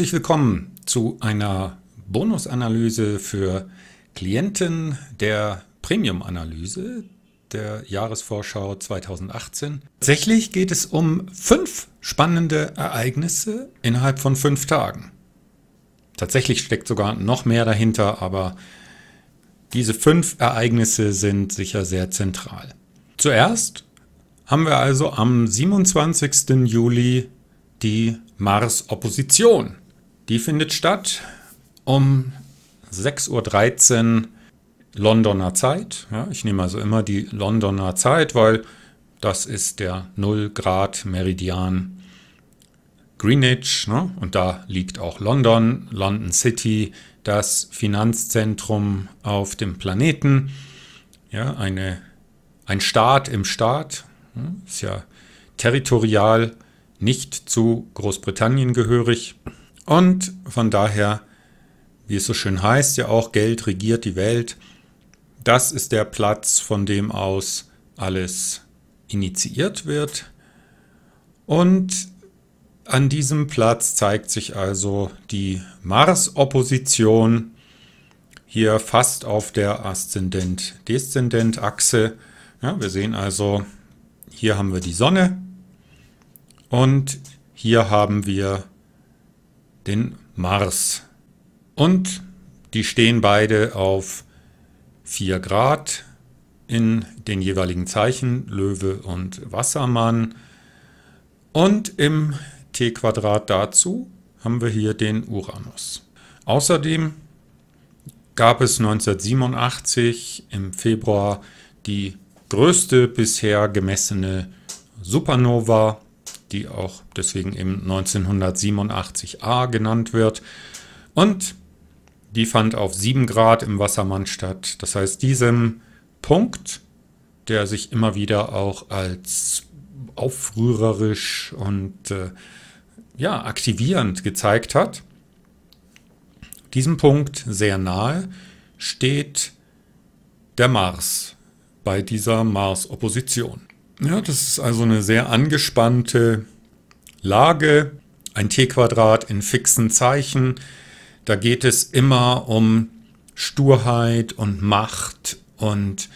Herzlich willkommen zu einer Bonusanalyse für Klienten der Premium-Analyse der Jahresvorschau 2018. Tatsächlich geht es um fünf spannende Ereignisse innerhalb von fünf Tagen. Tatsächlich steckt sogar noch mehr dahinter, aber diese fünf Ereignisse sind sicher sehr zentral. Zuerst haben wir also am 27. Juli die Mars-Opposition. Die findet statt um 6.13 Uhr Londoner Zeit. Ja, ich nehme also immer die Londoner Zeit, weil das ist der 0 Grad Meridian Greenwich ne? und da liegt auch London, London City, das Finanzzentrum auf dem Planeten, ja, eine, ein Staat im Staat, ne? ist ja territorial nicht zu Großbritannien gehörig. Und von daher, wie es so schön heißt, ja auch Geld regiert die Welt. Das ist der Platz, von dem aus alles initiiert wird. Und an diesem Platz zeigt sich also die Mars-Opposition hier fast auf der Aszendent-Deszendent-Achse. Ja, wir sehen also, hier haben wir die Sonne und hier haben wir den Mars. Und die stehen beide auf 4 Grad in den jeweiligen Zeichen Löwe und Wassermann. Und im T-Quadrat dazu haben wir hier den Uranus. Außerdem gab es 1987 im Februar die größte bisher gemessene Supernova die auch deswegen eben 1987a genannt wird. Und die fand auf 7 Grad im Wassermann statt. Das heißt, diesem Punkt, der sich immer wieder auch als aufrührerisch und äh, ja, aktivierend gezeigt hat, diesem Punkt sehr nahe steht der Mars bei dieser Mars-Opposition. Ja, das ist also eine sehr angespannte Lage. Ein T-Quadrat in fixen Zeichen. Da geht es immer um Sturheit und Macht und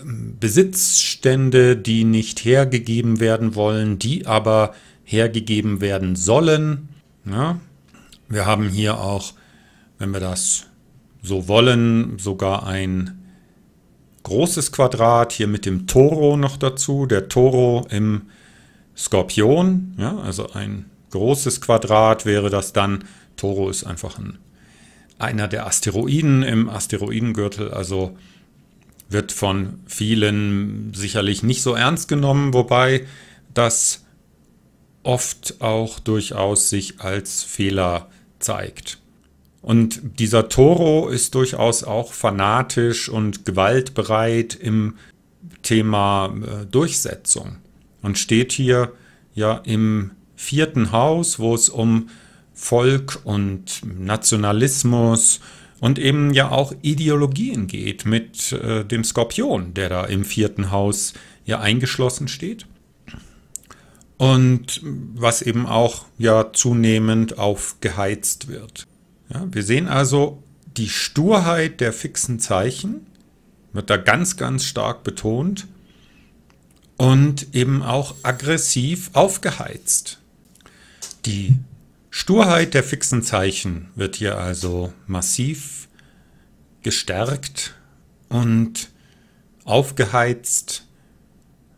ähm, Besitzstände, die nicht hergegeben werden wollen, die aber hergegeben werden sollen. Ja? Wir haben hier auch, wenn wir das so wollen, sogar ein großes Quadrat, hier mit dem Toro noch dazu, der Toro im Skorpion, ja, also ein großes Quadrat wäre das dann. Toro ist einfach ein, einer der Asteroiden im Asteroidengürtel, also wird von vielen sicherlich nicht so ernst genommen, wobei das oft auch durchaus sich als Fehler zeigt. Und dieser Toro ist durchaus auch fanatisch und gewaltbereit im Thema äh, Durchsetzung und steht hier ja im vierten Haus, wo es um Volk und Nationalismus und eben ja auch Ideologien geht mit äh, dem Skorpion, der da im vierten Haus ja eingeschlossen steht. Und was eben auch ja zunehmend aufgeheizt wird. Ja, wir sehen also die Sturheit der fixen Zeichen, wird da ganz, ganz stark betont und eben auch aggressiv aufgeheizt. Die Sturheit der fixen Zeichen wird hier also massiv gestärkt und aufgeheizt,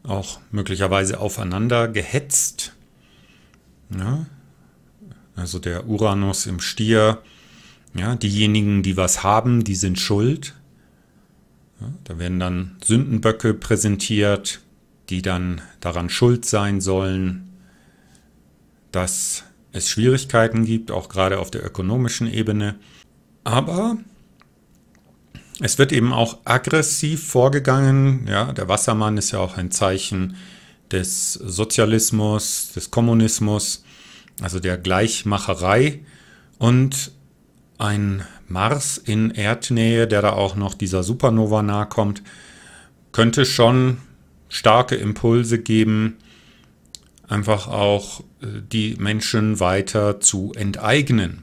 auch möglicherweise aufeinander gehetzt. Ja, also der Uranus im Stier, ja, diejenigen, die was haben, die sind schuld. Ja, da werden dann Sündenböcke präsentiert, die dann daran schuld sein sollen, dass es Schwierigkeiten gibt, auch gerade auf der ökonomischen Ebene. Aber es wird eben auch aggressiv vorgegangen. Ja, der Wassermann ist ja auch ein Zeichen des Sozialismus, des Kommunismus, also der Gleichmacherei. Und ein Mars in Erdnähe, der da auch noch dieser Supernova nahe kommt, könnte schon starke Impulse geben, einfach auch äh, die Menschen weiter zu enteignen.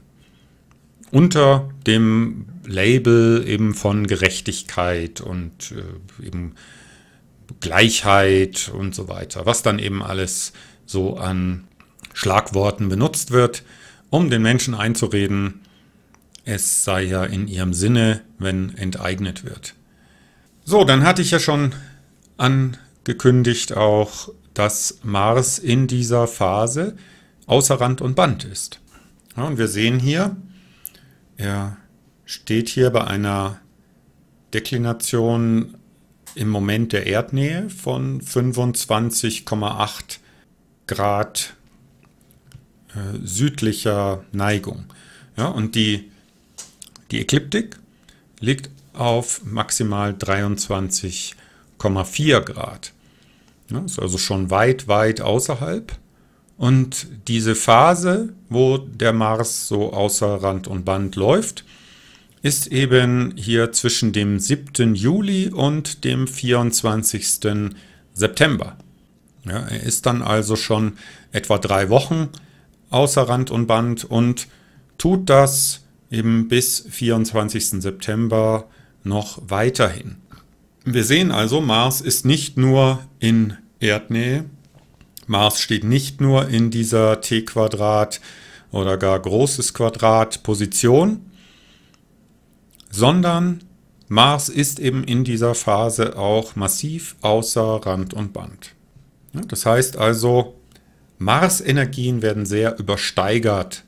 Unter dem Label eben von Gerechtigkeit und äh, eben Gleichheit und so weiter, was dann eben alles so an Schlagworten benutzt wird, um den Menschen einzureden, es sei ja in ihrem Sinne, wenn enteignet wird. So, dann hatte ich ja schon angekündigt auch, dass Mars in dieser Phase außer Rand und Band ist. Ja, und wir sehen hier, er steht hier bei einer Deklination im Moment der Erdnähe von 25,8 Grad äh, südlicher Neigung. Ja, und die die Ekliptik liegt auf maximal 23,4 Grad. Das ist also schon weit, weit außerhalb. Und diese Phase, wo der Mars so außer Rand und Band läuft, ist eben hier zwischen dem 7. Juli und dem 24. September. Ja, er ist dann also schon etwa drei Wochen außer Rand und Band und tut das eben bis 24. September noch weiterhin. Wir sehen also, Mars ist nicht nur in Erdnähe. Mars steht nicht nur in dieser T-Quadrat oder gar großes Quadrat Position, sondern Mars ist eben in dieser Phase auch massiv außer Rand und Band. Das heißt also, Mars-Energien werden sehr übersteigert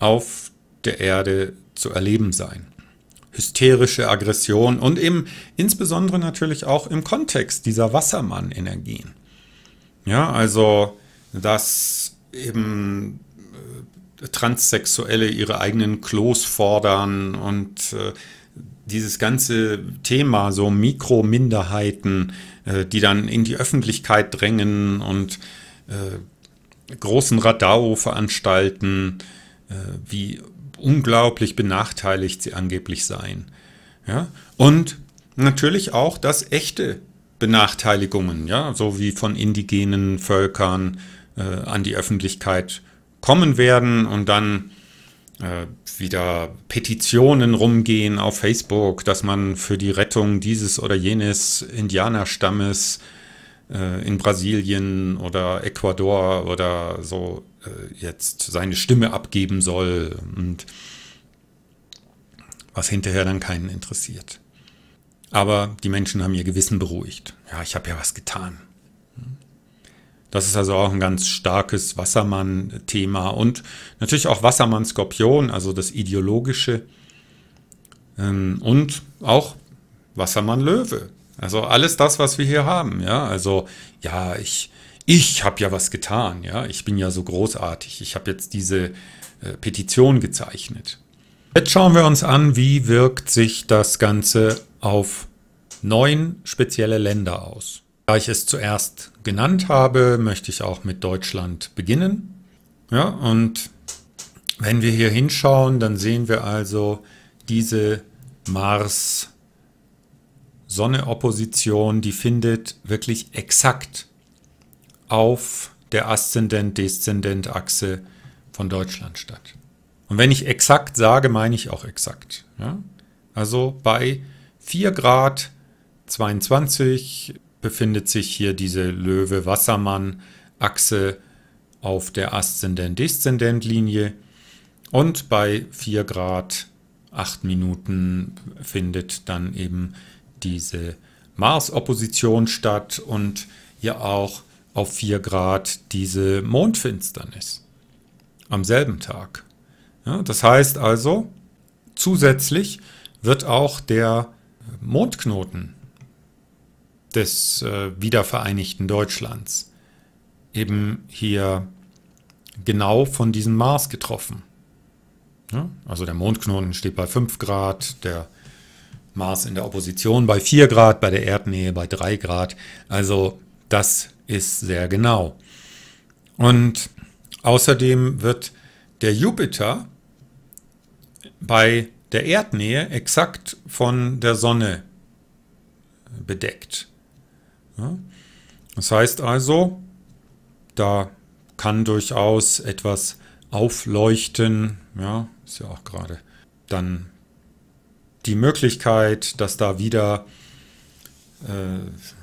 auf der Erde zu erleben sein. Hysterische Aggression und eben insbesondere natürlich auch im Kontext dieser Wassermann-Energien. Ja, also dass eben äh, Transsexuelle ihre eigenen Klos fordern und äh, dieses ganze Thema, so Mikrominderheiten, äh, die dann in die Öffentlichkeit drängen und äh, großen Radau veranstalten, äh, wie unglaublich benachteiligt sie angeblich seien. Ja? Und natürlich auch, dass echte Benachteiligungen, ja, so wie von indigenen Völkern äh, an die Öffentlichkeit kommen werden und dann äh, wieder Petitionen rumgehen auf Facebook, dass man für die Rettung dieses oder jenes Indianerstammes äh, in Brasilien oder Ecuador oder so äh, jetzt seine Stimme abgeben soll und was hinterher dann keinen interessiert. Aber die Menschen haben ihr Gewissen beruhigt. Ja, ich habe ja was getan. Das ist also auch ein ganz starkes Wassermann-Thema und natürlich auch Wassermann-Skorpion, also das Ideologische ähm, und auch Wassermann-Löwe. Also alles das, was wir hier haben. Ja, also ja, ich ich habe ja was getan, ja, ich bin ja so großartig, ich habe jetzt diese äh, Petition gezeichnet. Jetzt schauen wir uns an, wie wirkt sich das Ganze auf neun spezielle Länder aus. Da ich es zuerst genannt habe, möchte ich auch mit Deutschland beginnen. Ja, und wenn wir hier hinschauen, dann sehen wir also diese Mars-Sonne-Opposition, die findet wirklich exakt statt auf der Aszendent-Deszendent-Achse von Deutschland statt. Und wenn ich exakt sage, meine ich auch exakt. Ja? Also bei 4 Grad 22 befindet sich hier diese Löwe-Wassermann-Achse auf der Aszendent-Deszendent-Linie. Und bei 4 Grad 8 Minuten findet dann eben diese Mars-Opposition statt und ja auch auf 4 Grad diese Mondfinsternis am selben Tag. Ja, das heißt also, zusätzlich wird auch der Mondknoten des äh, wiedervereinigten Deutschlands eben hier genau von diesem Mars getroffen. Ja, also der Mondknoten steht bei 5 Grad, der Mars in der Opposition bei 4 Grad, bei der Erdnähe bei 3 Grad. Also das ist sehr genau. Und außerdem wird der Jupiter bei der Erdnähe exakt von der Sonne bedeckt. Das heißt also, da kann durchaus etwas aufleuchten. Ja, ist ja auch gerade dann die Möglichkeit, dass da wieder äh,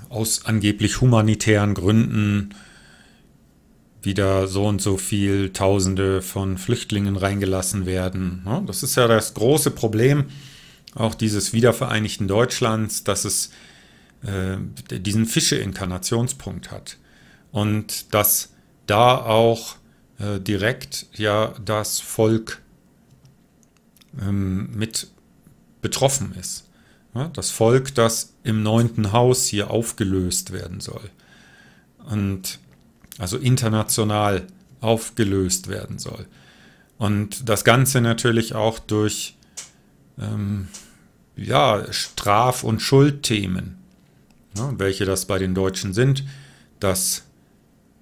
aus angeblich humanitären Gründen wieder so und so viel Tausende von Flüchtlingen reingelassen werden. Das ist ja das große Problem auch dieses wiedervereinigten Deutschlands, dass es äh, diesen Fische-Inkarnationspunkt hat und dass da auch äh, direkt ja das Volk ähm, mit betroffen ist das Volk, das im neunten Haus hier aufgelöst werden soll. Und also international aufgelöst werden soll. Und das Ganze natürlich auch durch ähm, ja, Straf- und Schuldthemen. Ja, ne, welche das bei den Deutschen sind, das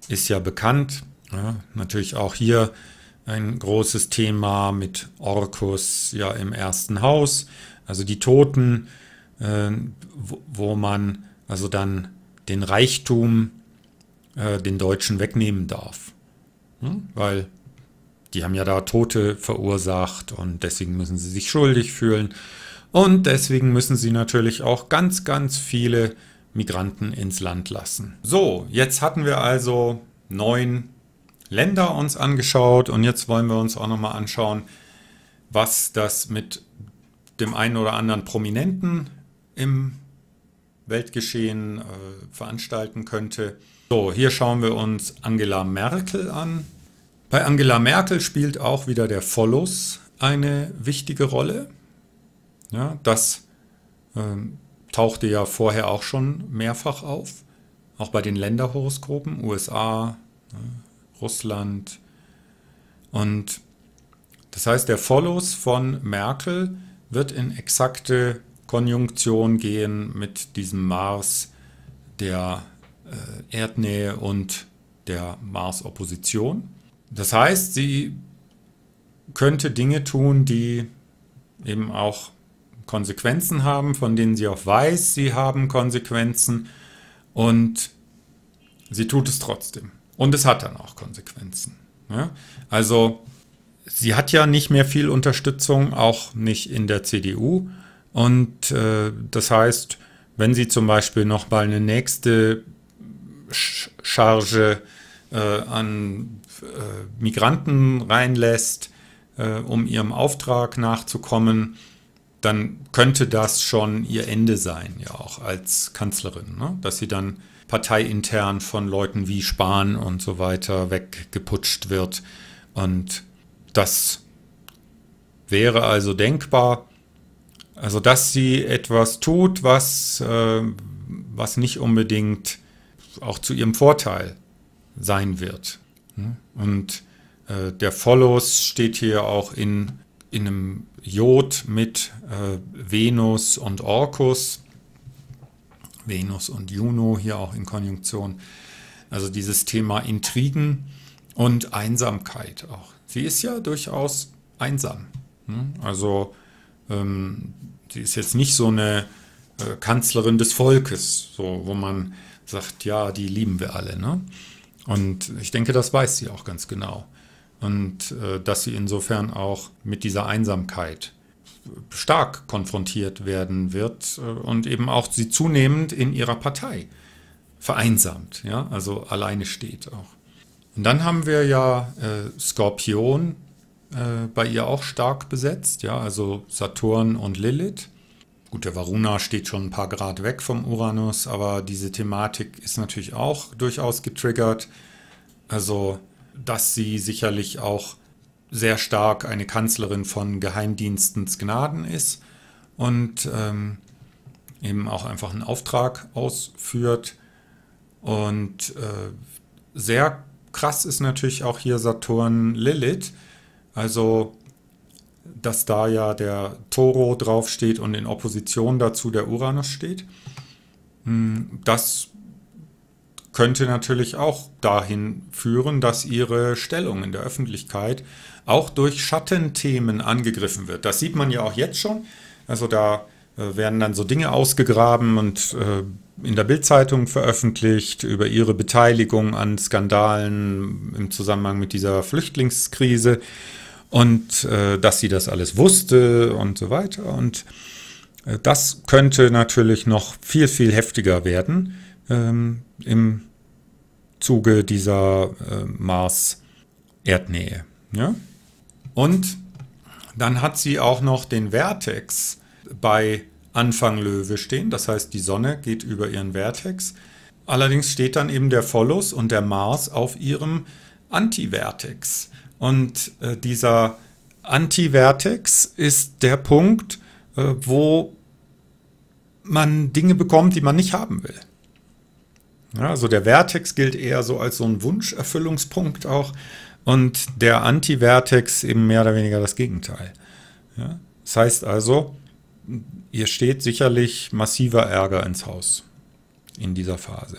ist ja bekannt. Ja, natürlich auch hier ein großes Thema mit Orkus ja im ersten Haus also die Toten, äh, wo, wo, man also dann den Reichtum äh, den Deutschen wegnehmen darf. Hm? Weil die haben ja da Tote verursacht und deswegen müssen sie sich schuldig fühlen. Und deswegen müssen sie natürlich auch ganz, ganz viele Migranten ins Land lassen. So, jetzt hatten wir also neun Länder uns angeschaut und jetzt wollen wir uns auch nochmal anschauen, was das mit dem einen oder anderen Prominenten im Weltgeschehen äh, veranstalten könnte. So, hier schauen wir uns Angela Merkel an. Bei Angela Merkel spielt auch wieder der Follows eine wichtige Rolle. Ja, das ähm, tauchte ja vorher auch schon mehrfach auf, auch bei den Länderhoroskopen, USA, ne, Russland. Und das heißt, der Follows von Merkel wird in exakte Konjunktion gehen mit diesem Mars, der äh, Erdnähe und der Mars-Opposition. Das heißt, sie könnte Dinge tun, die eben auch Konsequenzen haben, von denen sie auch weiß, sie haben Konsequenzen und sie tut es trotzdem. Und es hat dann auch Konsequenzen. Ja? Ne? Also sie hat ja nicht mehr viel Unterstützung, auch nicht in der CDU. Und äh, das heißt, wenn sie zum Beispiel nochmal eine nächste Sch Charge äh, an äh, Migranten reinlässt, äh, um ihrem Auftrag nachzukommen, dann könnte das schon ihr Ende sein, ja auch als Kanzlerin, ne? dass sie dann parteiintern von Leuten wie Spahn und so weiter weggeputscht wird und das wäre also denkbar. Also, dass sie etwas tut, was, äh, was nicht unbedingt auch zu ihrem Vorteil sein wird. Hm? Und äh, der Follows steht hier auch in, in einem Jod mit äh, Venus und Orcus. Venus und Juno hier auch in Konjunktion. Also dieses Thema Intrigen und Einsamkeit auch sie ist ja durchaus einsam. Ne? Also ähm, sie ist jetzt nicht so eine äh, Kanzlerin des Volkes, so, wo man sagt, ja, die lieben wir alle. Ne? Und ich denke, das weiß sie auch ganz genau. Und äh, dass sie insofern auch mit dieser Einsamkeit stark konfrontiert werden wird äh, und eben auch sie zunehmend in ihrer Partei vereinsamt, ja, also alleine steht auch. Und dann haben wir ja äh, Skorpion äh, bei ihr auch stark besetzt, ja, also Saturn und Lilith. Gut, der Varuna steht schon ein paar Grad weg vom Uranus, aber diese Thematik ist natürlich auch durchaus getriggert. Also, dass sie sicherlich auch sehr stark eine Kanzlerin von Geheimdienstens Gnaden ist und ähm, eben auch einfach einen Auftrag ausführt und äh, sehr krass ist natürlich auch hier Saturn Lilith. Also, dass da ja der Toro draufsteht und in Opposition dazu der Uranus steht. Hm, das könnte natürlich auch dahin führen, dass ihre Stellung in der Öffentlichkeit auch durch Schattenthemen angegriffen wird. Das sieht man ja auch jetzt schon. Also da äh, werden dann so Dinge ausgegraben und äh, in der Bildzeitung veröffentlicht über ihre Beteiligung an Skandalen im Zusammenhang mit dieser Flüchtlingskrise und äh, dass sie das alles wusste und so weiter. Und das könnte natürlich noch viel, viel heftiger werden ähm, im Zuge dieser äh, Mars-Erdnähe. Ja? Und dann hat sie auch noch den Vertex bei Anfang Löwe stehen, das heißt die Sonne geht über ihren Vertex. Allerdings steht dann eben der Phallus und der Mars auf ihrem Antivertex. Und äh, dieser Antivertex ist der Punkt, äh, wo man Dinge bekommt, die man nicht haben will. Ja, also der Vertex gilt eher so als so ein Wunscherfüllungspunkt auch und der Antivertex eben mehr oder weniger das Gegenteil. Ja, das heißt also, ihr steht sicherlich massiver Ärger ins Haus in dieser Phase.